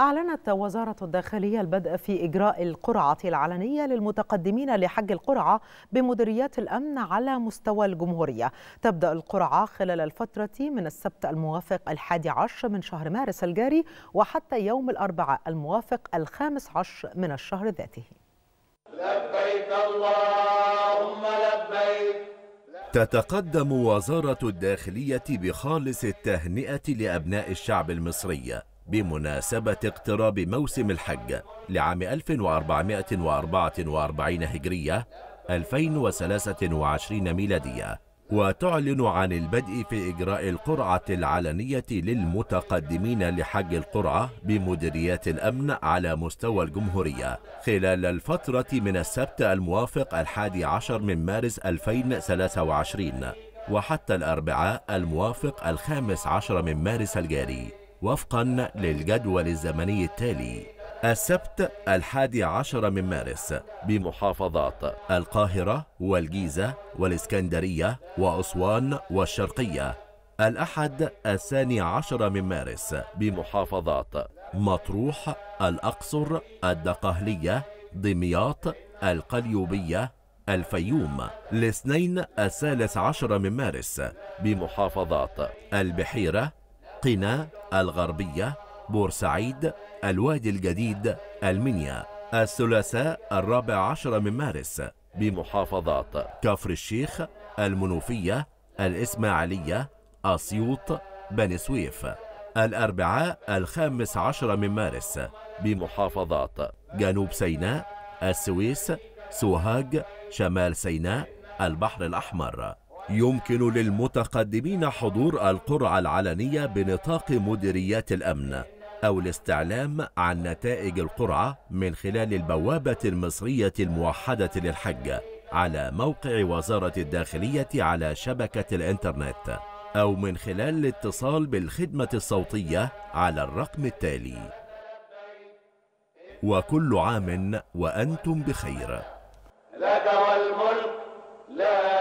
أعلنت وزارة الداخلية البدء في إجراء القرعة العلنية للمتقدمين لحج القرعة بمديريات الأمن على مستوى الجمهورية تبدأ القرعة خلال الفترة من السبت الموافق الحادي عشر من شهر مارس الجاري وحتى يوم الأربعاء الموافق الخامس عشر من الشهر ذاته لبيك اللهم لبيك تتقدم وزارة الداخلية بخالص التهنئة لأبناء الشعب المصري بمناسبة اقتراب موسم الحج لعام 1444 هجرية 2023 ميلادية وتعلن عن البدء في إجراء القرعة العلنية للمتقدمين لحج القرعة بمديريات الأمن على مستوى الجمهورية خلال الفترة من السبت الموافق الحادي عشر من مارس 2023 وحتى الأربعاء الموافق الخامس عشر من مارس الجاري وفقا للجدول الزمني التالي السبت الحادي عشر من مارس بمحافظات القاهرة والجيزة والإسكندرية وأسوان والشرقية الأحد الثاني عشر من مارس بمحافظات مطروح الأقصر الدقهلية دمياط القليوبية الفيوم الاثنين الثالث عشر من مارس بمحافظات البحيرة قنا الغربية بورسعيد الوادي الجديد المنيا الثلاثاء الرابع عشر من مارس بمحافظات كفر الشيخ المنوفية الإسماعيلية أسيوط بني سويف الأربعاء الخامس عشر من مارس بمحافظات جنوب سيناء السويس سوهاج شمال سيناء البحر الأحمر يمكن للمتقدمين حضور القرعة العلنية بنطاق مديريات الأمن أو الاستعلام عن نتائج القرعة من خلال البوابة المصرية الموحدة للحج على موقع وزارة الداخلية على شبكة الإنترنت أو من خلال الاتصال بالخدمة الصوتية على الرقم التالي وكل عام وأنتم بخير لك والملك لا